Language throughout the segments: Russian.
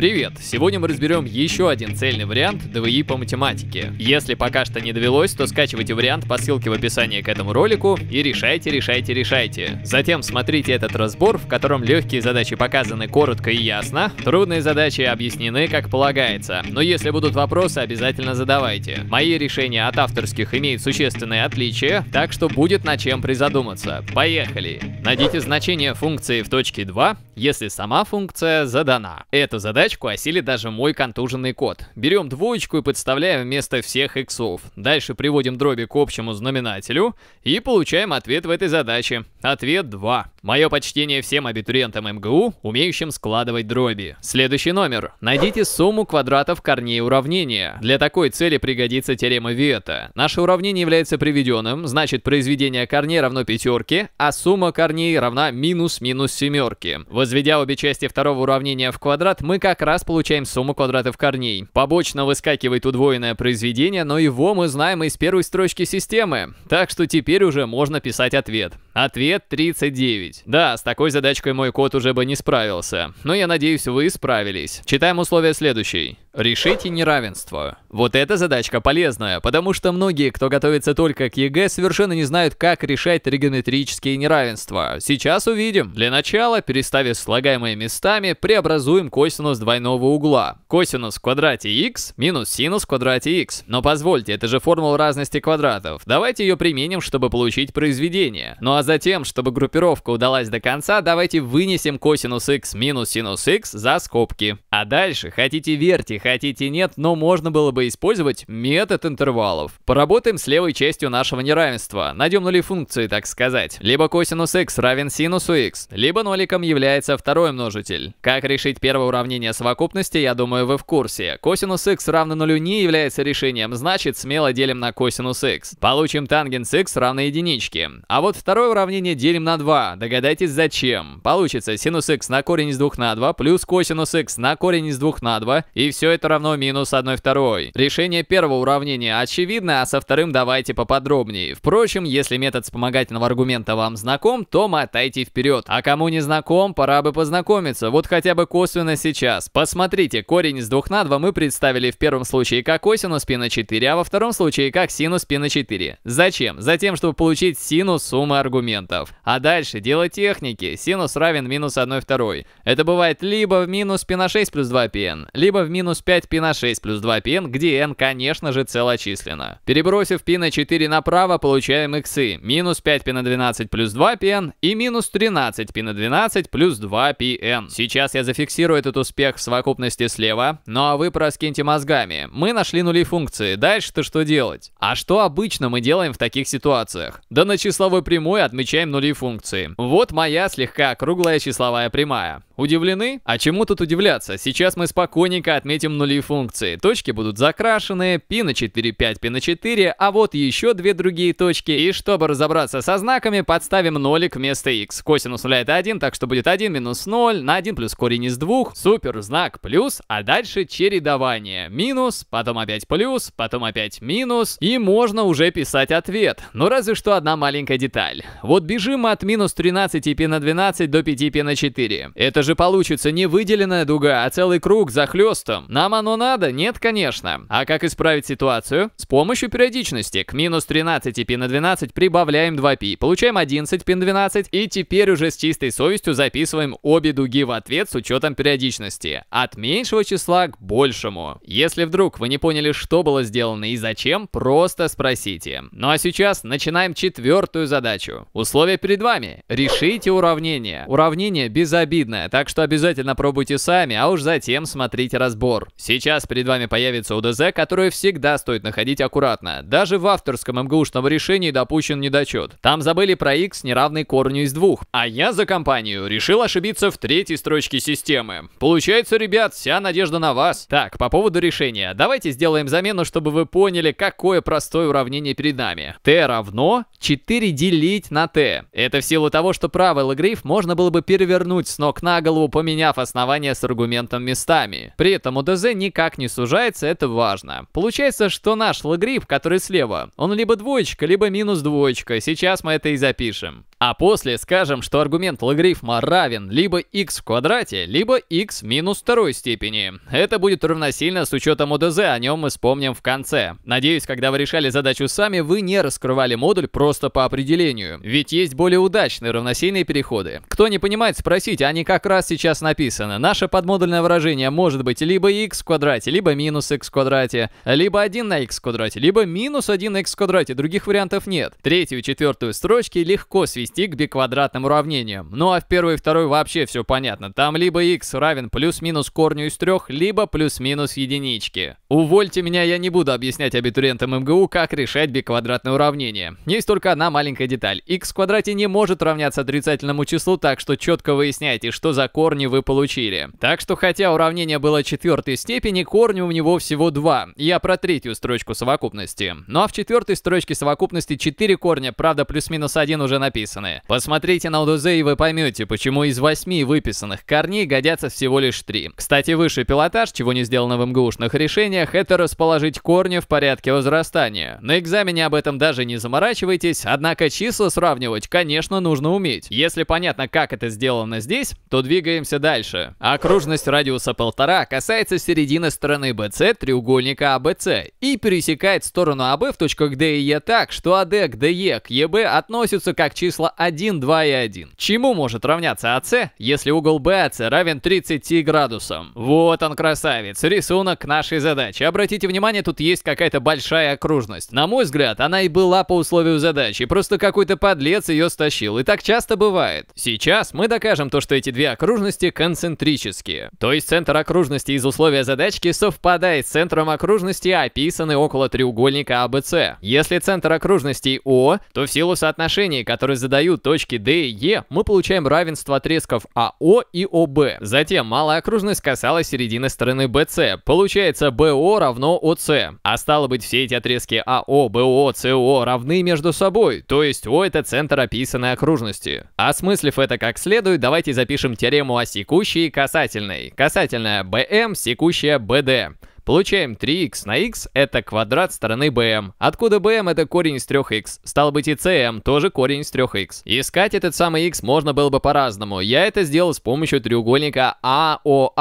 Привет! Сегодня мы разберем еще один цельный вариант ДВИ по математике. Если пока что не довелось, то скачивайте вариант по ссылке в описании к этому ролику и решайте, решайте, решайте. Затем смотрите этот разбор, в котором легкие задачи показаны коротко и ясно, трудные задачи объяснены как полагается. Но если будут вопросы, обязательно задавайте. Мои решения от авторских имеют существенные отличия, так что будет на чем призадуматься. Поехали! Найдите значение функции в точке 2, если сама функция задана. Эту задачу тачку осели даже мой контуженный код. Берем двоечку и подставляем вместо всех иксов. Дальше приводим дроби к общему знаменателю и получаем ответ в этой задаче. Ответ 2. Мое почтение всем абитуриентам МГУ, умеющим складывать дроби. Следующий номер. Найдите сумму квадратов корней уравнения. Для такой цели пригодится теорема Виета. Наше уравнение является приведенным, значит произведение корней равно пятерке, а сумма корней равна минус минус семерке. Возведя обе части второго уравнения в квадрат, мы как как раз получаем сумму квадратов корней. Побочно выскакивает удвоенное произведение, но его мы знаем из первой строчки системы. Так что теперь уже можно писать ответ. Ответ 39. Да, с такой задачкой мой код уже бы не справился. Но я надеюсь, вы справились. Читаем условия следующие. Решите неравенство. Вот эта задачка полезная, потому что многие, кто готовится только к ЕГЭ, совершенно не знают, как решать тригонометрические неравенства. Сейчас увидим. Для начала, переставив слагаемые местами, преобразуем косинус двойного угла. Косинус в квадрате x минус синус в квадрате x. Но позвольте, это же формула разности квадратов. Давайте ее применим, чтобы получить произведение. Ну а затем, чтобы группировка удалась до конца, давайте вынесем косинус x минус синус x за скобки. А дальше, хотите верьте, хотите нет, но можно было бы использовать метод интервалов. Поработаем с левой частью нашего неравенства, найдем нули функции, так сказать. Либо косинус x равен синусу x, либо ноликом является второй множитель. Как решить первое уравнение совокупности, я думаю, вы в курсе. Косинус x равно нулю не является решением, значит смело делим на косинус x. Получим тангенс x равно единичке. А вот второе уравнение делим на 2, догадайтесь зачем. Получится синус x на корень из 2 на 2 плюс косинус x на корень из 2 на 2 и все это равно минус 1 второй. Решение первого уравнения очевидно, а со вторым давайте поподробнее. Впрочем, если метод вспомогательного аргумента вам знаком, то мотайте вперед. А кому не знаком, пора бы познакомиться, вот хотя бы косвенно сейчас. Посмотрите, корень из 2 на 2 мы представили в первом случае как косинус пи на 4, а во втором случае как синус пи на 4. Зачем? Затем, чтобы получить синус суммы аргументов. А дальше дело техники. Синус равен минус 1 второй. Это бывает либо в минус π на 6 плюс 2 πn, либо в минус плюс 5 пина на 6 плюс 2 пи, где n, конечно же, целочисленно. Перебросив пина на 4 направо, получаем иксы. Минус 5 пина на 12 плюс 2 пи и минус 13 пина на 12 плюс 2 пи Сейчас я зафиксирую этот успех в совокупности слева, ну а вы проскиньте мозгами. Мы нашли нули функции, дальше-то что делать? А что обычно мы делаем в таких ситуациях? Да на числовой прямой отмечаем нули функции. Вот моя слегка круглая числовая прямая. Удивлены? А чему тут удивляться? Сейчас мы спокойненько отметим нули функции. Точки будут закрашены, π на 4, 5, π на 4, а вот еще две другие точки. И чтобы разобраться со знаками, подставим нолик вместо x. Косинус нуля это 1, так что будет 1 минус 0, на 1 плюс корень из 2, супер, знак плюс, а дальше чередование. Минус, потом опять плюс, потом опять минус, и можно уже писать ответ. Но ну, разве что одна маленькая деталь. Вот бежим мы от минус 13 π на 12 до 5 π на 4. Это же же получится не выделенная дуга, а целый круг за хлестом. Нам оно надо? Нет, конечно. А как исправить ситуацию? С помощью периодичности. К минус 13 пи на 12 прибавляем 2 пи, получаем 11 пин на 12 и теперь уже с чистой совестью записываем обе дуги в ответ с учетом периодичности. От меньшего числа к большему. Если вдруг вы не поняли, что было сделано и зачем, просто спросите. Ну а сейчас начинаем четвертую задачу. Условия перед вами. Решите уравнение. Уравнение безобидное, так так что обязательно пробуйте сами, а уж затем смотрите разбор. Сейчас перед вами появится УДЗ, которую всегда стоит находить аккуратно. Даже в авторском МГУшном решении допущен недочет. Там забыли про x неравный корню из двух. А я за компанию решил ошибиться в третьей строчке системы. Получается, ребят, вся надежда на вас. Так, по поводу решения. Давайте сделаем замену, чтобы вы поняли, какое простое уравнение перед нами. t равно 4 делить на t. Это в силу того, что правый логриф можно было бы перевернуть с ног на голову, поменяв основание с аргументом местами. При этом УДЗ никак не сужается, это важно. Получается, что наш лагрип, который слева, он либо двоечка, либо минус двоечка, сейчас мы это и запишем. А после скажем, что аргумент логарифма равен либо x в квадрате, либо x минус второй степени. Это будет равносильно с учетом ОДЗ, о нем мы вспомним в конце. Надеюсь, когда вы решали задачу сами, вы не раскрывали модуль просто по определению. Ведь есть более удачные равносильные переходы. Кто не понимает, спросите, они как раз сейчас написано. Наше подмодульное выражение может быть либо x в квадрате, либо минус x в квадрате, либо 1 на x в квадрате, либо минус 1 на x в квадрате. Других вариантов нет. Третью и четвертую строчки легко свести к биквадратным уравнениям. Ну а в первой и второй вообще все понятно. Там либо x равен плюс-минус корню из трех, либо плюс-минус единички. Увольте меня, я не буду объяснять абитуриентам МГУ, как решать биквадратное уравнение. Есть только одна маленькая деталь. x в квадрате не может равняться отрицательному числу, так что четко выясняйте, что за за корни вы получили. Так что хотя уравнение было четвертой степени, корня у него всего два. Я про третью строчку совокупности. Ну а в четвертой строчке совокупности четыре корня, правда плюс-минус один уже написаны. Посмотрите на УДЗ и вы поймете, почему из восьми выписанных корней годятся всего лишь три. Кстати, высший пилотаж, чего не сделано в МГУшных решениях, это расположить корни в порядке возрастания. На экзамене об этом даже не заморачивайтесь, однако числа сравнивать, конечно, нужно уметь. Если понятно, как это сделано здесь, то двигаемся дальше. Окружность радиуса полтора касается середины стороны BC треугольника ABC а и пересекает сторону AB а в точках D и E так, что AD а к DE к EB относятся как числа 1, 2 и 1. Чему может равняться AC, если угол BAC равен 30 градусам? Вот он красавец, рисунок нашей задачи. Обратите внимание, тут есть какая-то большая окружность. На мой взгляд, она и была по условию задачи, просто какой-то подлец ее стащил, и так часто бывает. Сейчас мы докажем то, что эти две окружности концентрические. То есть центр окружности из условия задачки совпадает с центром окружности, описанный около треугольника АБЦ. Если центр окружности О, то в силу соотношений, которые задают точки D и E, мы получаем равенство отрезков АО и ОБ. Затем малая окружность касалась середины стороны BC. Получается БО равно ОС. А стало быть, все эти отрезки АО, БО, СО равны между собой, то есть О это центр описанной окружности. Осмыслив это как следует, давайте запишем теорему теорему о секущей касательной. Касательная БМ, секущая БД. Получаем 3х на х – это квадрат стороны bm, откуда bm – это корень из 3х, стало быть и cm – тоже корень из 3х. Искать этот самый x можно было бы по-разному, я это сделал с помощью треугольника AOH.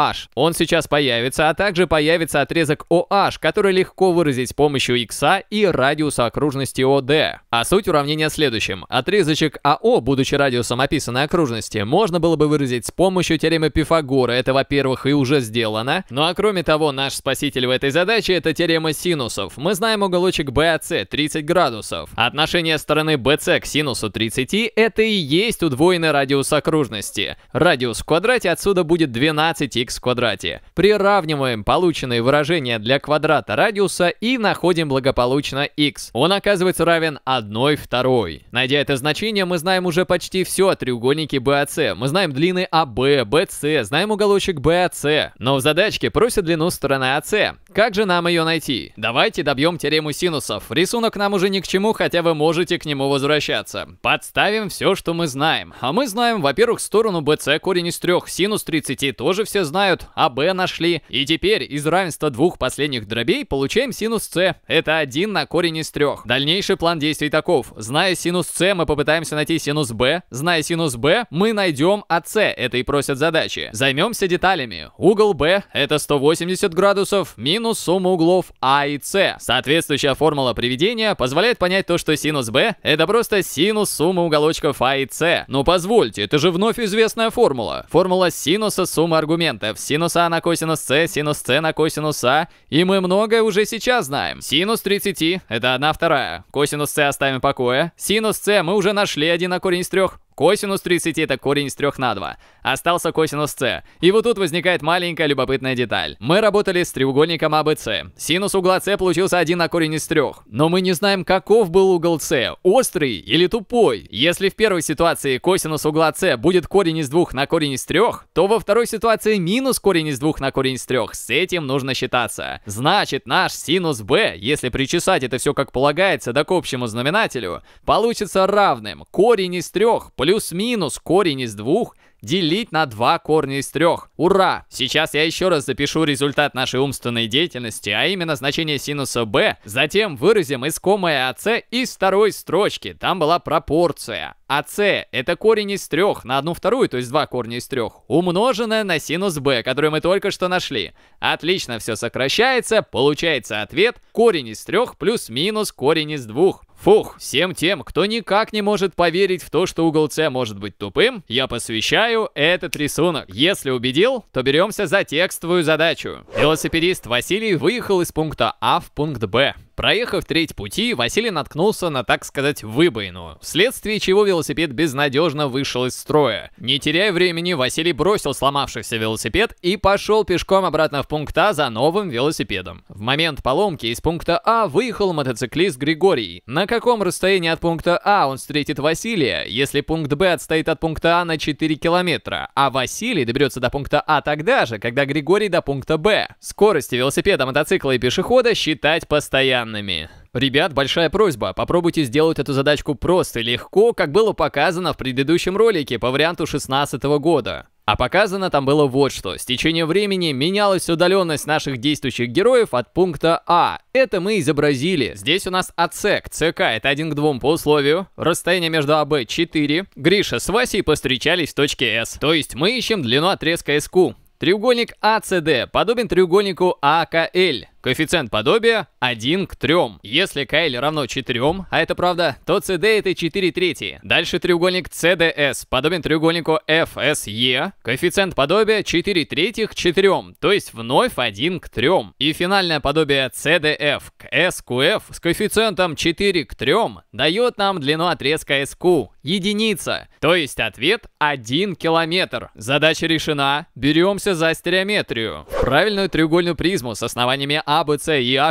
А Он сейчас появится, а также появится отрезок OH, который легко выразить с помощью x и радиуса окружности OD. А суть уравнения следующим. Отрезочек AO, а будучи радиусом описанной окружности, можно было бы выразить с помощью теоремы Пифагора, это во-первых и уже сделано. Ну а кроме того, наш спаситель решитель в этой задаче – это теорема синусов. Мы знаем уголочек BAC 30 градусов. Отношение стороны BC к синусу 30 – это и есть удвоенный радиус окружности. Радиус в квадрате отсюда будет 12х в квадрате. Приравниваем полученные выражения для квадрата радиуса и находим благополучно x. Он оказывается равен 1 второй. Найдя это значение, мы знаем уже почти все о треугольнике BAC. Мы знаем длины AB, а BC, знаем уголочек BAC. Но в задачке просят длину стороны AC а конце. Как же нам ее найти? Давайте добьем терему синусов. Рисунок нам уже ни к чему, хотя вы можете к нему возвращаться. Подставим все, что мы знаем. А мы знаем, во-первых, сторону bc корень из трех. синус 30 тоже все знают, а b нашли. И теперь из равенства двух последних дробей получаем синус c. Это 1 на корень из трех. Дальнейший план действий таков. Зная синус c, мы попытаемся найти синус b. Зная синус b, мы найдем АС. Это и просят задачи. Займемся деталями. Угол b это 180 градусов, углов минус сумма углов А и С. Соответствующая формула приведения позволяет понять то, что синус b это просто синус суммы уголочков А и С. Но ну, позвольте, это же вновь известная формула. Формула синуса суммы аргументов. Синус А на косинус С, синус С на косинус А. И мы многое уже сейчас знаем. Синус 30 это 1 вторая. Косинус С оставим покоя. Синус С мы уже нашли один на корень из трех. Косинус 30 это корень из 3 на 2. Остался косинус С. И вот тут возникает маленькая любопытная деталь. Мы работали с треугольником ABC. А синус угла С получился 1 на корень из 3. Но мы не знаем, каков был угол С, острый или тупой. Если в первой ситуации косинус угла С будет корень из 2 на корень из 3, то во второй ситуации минус корень из 2 на корень из 3. С этим нужно считаться. Значит, наш синус b, если причесать это все как полагается, да к общему знаменателю, получится равным корень из 3 плюс плюс-минус корень из двух делить на два корня из трех. Ура! Сейчас я еще раз запишу результат нашей умственной деятельности, а именно значение синуса b, затем выразим искомое АС из второй строчки, там была пропорция. А c это корень из трех на одну вторую, то есть два корня из трех, умноженное на синус b, который мы только что нашли. Отлично, все сокращается, получается ответ корень из трех плюс-минус корень из двух. Фух, всем тем, кто никак не может поверить в то, что угол С может быть тупым, я посвящаю этот рисунок. Если убедил, то беремся за текстовую задачу. Велосипедист Василий выехал из пункта А в пункт Б. Проехав треть пути, Василий наткнулся на, так сказать, выбоину, вследствие чего велосипед безнадежно вышел из строя. Не теряя времени, Василий бросил сломавшийся велосипед и пошел пешком обратно в пункт А за новым велосипедом. В момент поломки из пункта А выехал мотоциклист Григорий. На каком расстоянии от пункта А он встретит Василия, если пункт Б отстоит от пункта А на 4 километра, а Василий доберется до пункта А тогда же, когда Григорий до пункта Б? Скорости велосипеда, мотоцикла и пешехода считать постоянно данными. Ребят, большая просьба, попробуйте сделать эту задачку просто и легко, как было показано в предыдущем ролике по варианту 2016 года. А показано там было вот что. С течением времени менялась удаленность наших действующих героев от пункта А. Это мы изобразили. Здесь у нас отсек. ЦК это 1 к 2 по условию. Расстояние между АБ 4. Гриша с Васей постречались в точке С. То есть мы ищем длину отрезка СК. Треугольник АСД подобен треугольнику АКЛ. Коэффициент подобия 1 к 3. Если KL равно 4, а это правда, то CD это 4 трети. Дальше треугольник CDS подобен треугольнику FSE. Коэффициент подобия 4 третьих к 4, то есть вновь 1 к 3. И финальное подобие CDF к SQF с коэффициентом 4 к 3 дает нам длину отрезка SQ единица. То есть ответ 1 километр. Задача решена. Беремся за стереометрию. Правильную треугольную призму с основаниями а, и А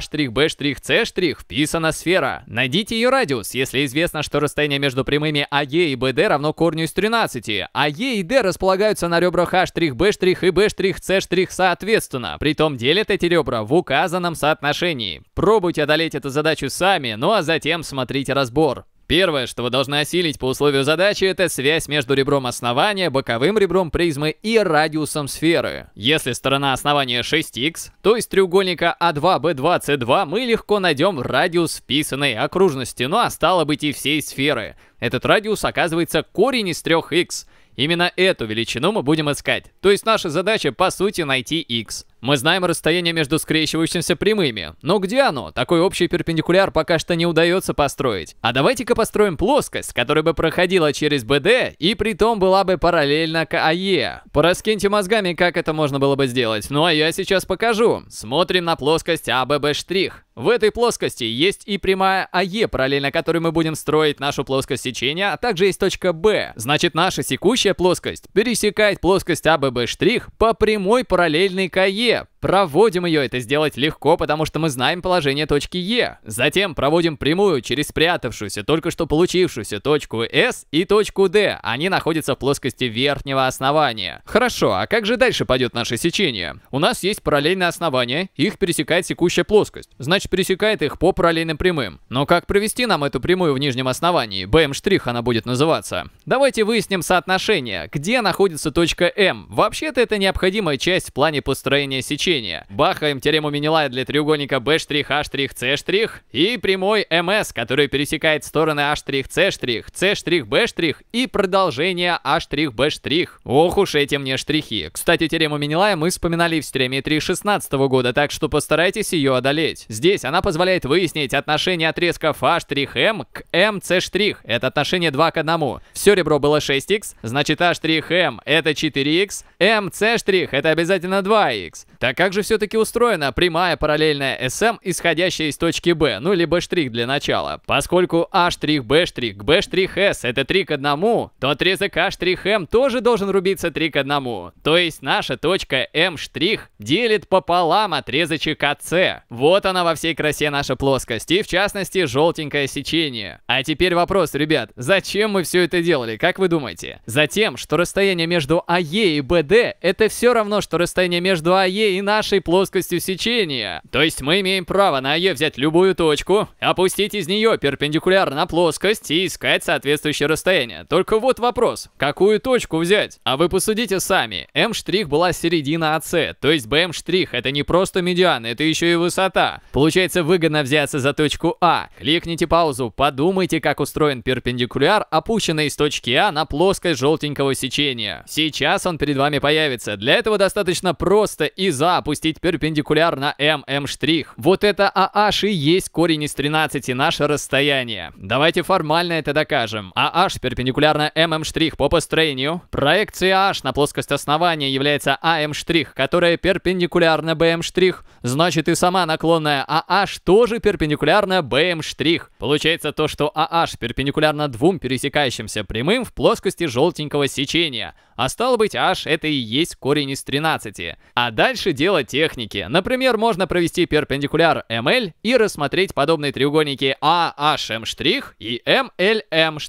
вписана сфера. Найдите ее радиус, если известно, что расстояние между прямыми АЕ и БД равно корню из 13. АЕ и Д располагаются на ребрах А и Б штрих, С штрих соответственно. Притом делят эти ребра в указанном соотношении. Пробуйте одолеть эту задачу сами, ну а затем смотрите разбор. Первое, что вы должны осилить по условию задачи, это связь между ребром основания, боковым ребром призмы и радиусом сферы. Если сторона основания 6х, то из треугольника А2-B22 мы легко найдем радиус вписанной окружности, ну а стало быть и всей сферы. Этот радиус оказывается корень из 3х. Именно эту величину мы будем искать. То есть наша задача по сути найти x. Мы знаем расстояние между скрещивающимися прямыми, но где оно? Такой общий перпендикуляр пока что не удается построить. А давайте-ка построим плоскость, которая бы проходила через BD и при том была бы параллельно к АЕ. Пораскиньте мозгами, как это можно было бы сделать. Ну а я сейчас покажу. Смотрим на плоскость АББ'. В этой плоскости есть и прямая АЕ, параллельно которой мы будем строить нашу плоскость сечения, а также есть точка Б. Значит, наша секущая плоскость пересекает плоскость АББ' по прямой параллельной к АЕ. Все Проводим ее, это сделать легко, потому что мы знаем положение точки Е. Затем проводим прямую через спрятавшуюся, только что получившуюся точку S и точку D. Они находятся в плоскости верхнего основания. Хорошо, а как же дальше пойдет наше сечение? У нас есть параллельные основания, их пересекает секущая плоскость. Значит, пересекает их по параллельным прямым. Но как провести нам эту прямую в нижнем основании? BM' она будет называться. Давайте выясним соотношение, где находится точка М. Вообще-то это необходимая часть в плане построения сечения значения. Бахаем теорему Менелая для треугольника B'H'H'C' и прямой MS, который пересекает стороны H'C', C'B' и продолжение H'B'. Ох уж эти мне штрихи. Кстати, теорему Менелая мы вспоминали в стереометрии 16 года, так что постарайтесь ее одолеть. Здесь она позволяет выяснить отношение отрезков H'M к MC'. Это отношение 2 к 1. Все ребро было 6х, значит H'm это 4х, MC' это обязательно 2х. Так как же все-таки устроена прямая параллельная SM, исходящая из точки B, ну или B' для начала? Поскольку A' а B' к B'S это 3 к 1, то отрезок A'M а тоже должен рубиться 3 к 1. То есть наша точка M' делит пополам отрезочек AC. А вот она во всей красе наша плоскость, и в частности желтенькое сечение. А теперь вопрос, ребят, зачем мы все это делали, как вы думаете? Затем, что расстояние между AE и BD это все равно, что расстояние между AE моей и нашей плоскостью сечения. То есть мы имеем право на Е взять любую точку, опустить из нее перпендикулярно на плоскость и искать соответствующее расстояние. Только вот вопрос, какую точку взять? А вы посудите сами. М' была середина АС, то есть БМ' это не просто медиан, это еще и высота. Получается выгодно взяться за точку А. Кликните паузу, подумайте, как устроен перпендикуляр, опущенный из точки А на плоскость желтенького сечения. Сейчас он перед вами появится. Для этого достаточно просто и за, опустить перпендикулярно ММ штрих. Вот это АH и есть корень из 13 наше расстояние. Давайте формально это докажем. АH перпендикулярно ММ штрих по построению. Проекция H на плоскость основания является АМ штрих, которая перпендикулярна БМ штрих. Значит и сама наклонная АH тоже перпендикулярна БМ штрих. Получается то, что АH перпендикулярно двум пересекающимся прямым в плоскости желтенького сечения. А стало быть, h это и есть корень из 13. А дальше дело техники. Например, можно провести перпендикуляр ML и рассмотреть подобные треугольники AHM' а и MLM'.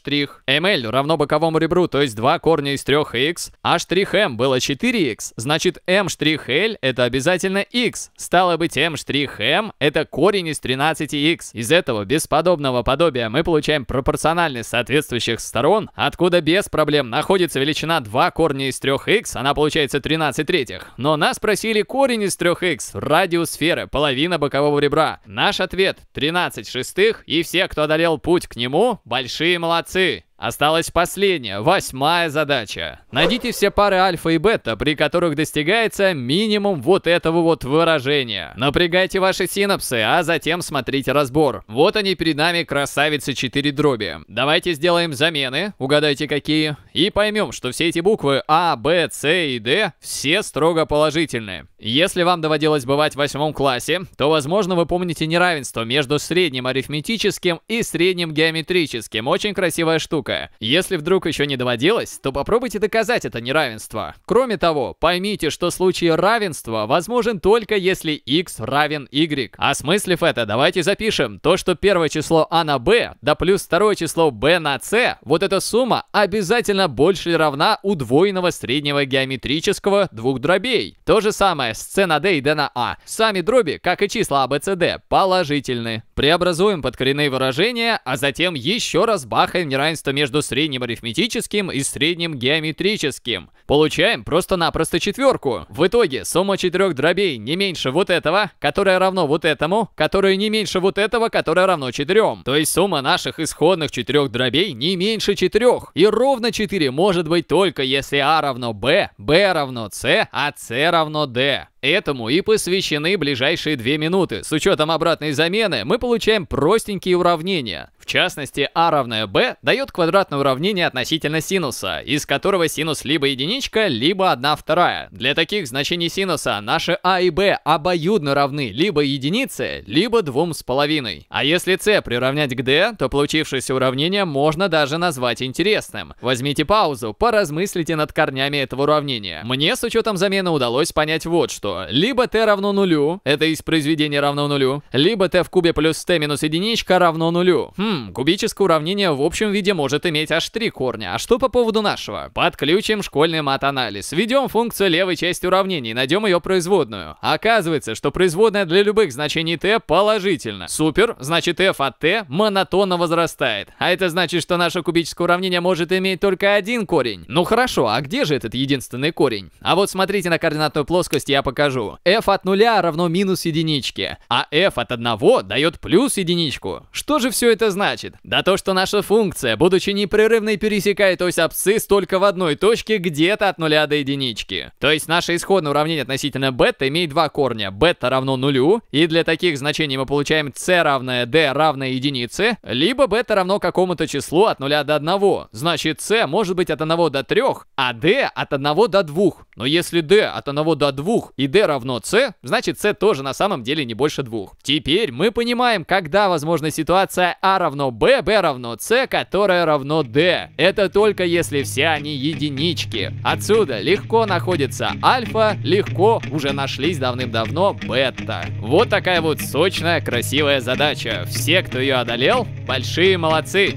ML равно боковому ребру, то есть два корня из 3x. H'm было 4x, значит M'L это обязательно x. Стало быть, M'M это корень из 13x. Из этого без подобного подобия мы получаем пропорциональность соответствующих сторон, откуда без проблем находится величина 2 Корни из 3х, она получается 13 третьих. Но нас просили корень из 3х, радиус сферы, половина бокового ребра. Наш ответ 13 шестых, и все, кто одолел путь к нему, большие молодцы. Осталась последняя, восьмая задача. Найдите все пары альфа и бета, при которых достигается минимум вот этого вот выражения. Напрягайте ваши синапсы, а затем смотрите разбор. Вот они перед нами, красавицы 4 дроби. Давайте сделаем замены, угадайте какие, и поймем, что все эти буквы А, Б, С и Д все строго положительные. Если вам доводилось бывать в восьмом классе, то, возможно, вы помните неравенство между средним арифметическим и средним геометрическим. Очень красивая штука. Если вдруг еще не доводилось, то попробуйте доказать это неравенство. Кроме того, поймите, что случай равенства возможен только если x равен y. Осмыслив это, давайте запишем то, что первое число a а на b, да плюс второе число b на c, вот эта сумма обязательно больше равна удвоенного среднего геометрического двух дробей. То же самое с Седьмая. на D и D на А. Сами дроби, как и числа ABCD, а положительны. Преобразуем подкоренные выражения, а затем еще раз бахаем неравенство между средним арифметическим и средним геометрическим. Получаем просто-напросто четверку. В итоге сумма четырех дробей не меньше вот этого, которое равно вот этому, которое не меньше вот этого, которое равно четырем. То есть сумма наших исходных четырех дробей не меньше четырех. И ровно 4 может быть только если а равно b, b равно c, а c равно d. Этому и посвящены ближайшие две минуты. С учетом обратной замены мы получаем простенькие уравнения. В частности, а равное b дает квадратное уравнение относительно синуса, из которого синус либо единичка, либо одна вторая. Для таких значений синуса наши а и b обоюдно равны либо единице, либо двум с половиной. А если c приравнять к d, то получившееся уравнение можно даже назвать интересным. Возьмите паузу, поразмыслите над корнями этого уравнения. Мне с учетом замены удалось понять вот что что либо t равно нулю, это из произведения равно нулю, либо t в кубе плюс t минус единичка равно нулю. Хм, кубическое уравнение в общем виде может иметь аж три корня. А что по поводу нашего? Подключим школьный мат-анализ. Введем функцию левой части уравнений, найдем ее производную. Оказывается, что производная для любых значений t положительна. Супер, значит f от t монотонно возрастает. А это значит, что наше кубическое уравнение может иметь только один корень. Ну хорошо, а где же этот единственный корень? А вот смотрите на координатную плоскость, я покажу покажу. f от нуля равно минус единичке, а f от одного дает плюс единичку. Что же все это значит? Да то, что наша функция, будучи непрерывной, пересекает ось абсцисс только в одной точке где-то от нуля до единички. То есть наше исходное уравнение относительно бета имеет два корня. Бета равно нулю, и для таких значений мы получаем c равное d равное единице, либо бета равно какому-то числу от нуля до одного. Значит, c может быть от 1 до 3, а d от 1 до 2. Но если d от 1 до 2 и d равно c, значит c тоже на самом деле не больше двух. Теперь мы понимаем, когда возможна ситуация a а равно b, b равно c, которая равно d. Это только если все они единички. Отсюда легко находится альфа, легко уже нашлись давным-давно бета. Вот такая вот сочная, красивая задача. Все, кто ее одолел, большие молодцы.